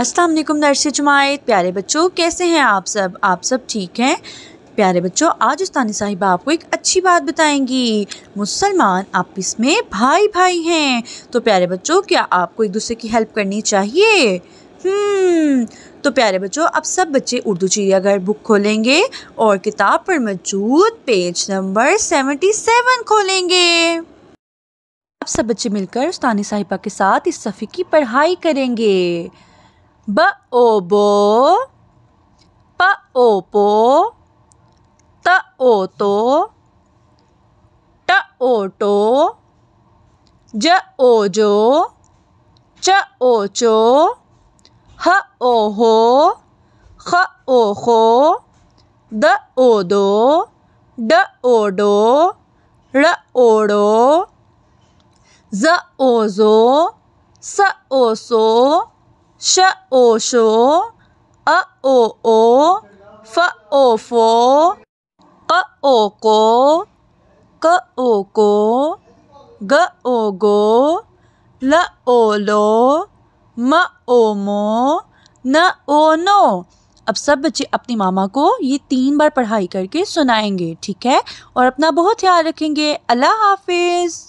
अस्सलाम वालेकुम दर्शक जमायत प्यारे बच्चों कैसे हैं आप सब आप सब ठीक हैं प्यारे बच्चों आज उस्तानी साहिबा आपको एक अच्छी बात बताएंगी मुसलमान आपस में भाई भाई हैं तो प्यारे बच्चों क्या आपको एक दूसरे की हेल्प करनी चाहिए हम्म, तो प्यारे बच्चों अब सब बच्चे उर्दू चिड़ियाघर बुक खोलेंगे और किताब पर मौजूद पेज नंबर सेवेंटी सेवन खोलेंगे अब सब बच्चे मिलकर उस्तानी साहिबा के साथ इस सफ़ी की पढ़ाई करेंगे b o b，b o b，t o t，t o t，j o j，c o c，h o h，h o h，d o d，d o d，l o l，z o z，s o s。o श ओ शो अ ओ ओ फ ओ फो क ओ को क ओ को ग ओ गो ल ओ लो म ओ मो न ओ नो अब सब बच्चे अपनी मामा को ये तीन बार पढ़ाई करके सुनाएंगे ठीक है और अपना बहुत ख्याल रखेंगे अल्लाह हाफिज़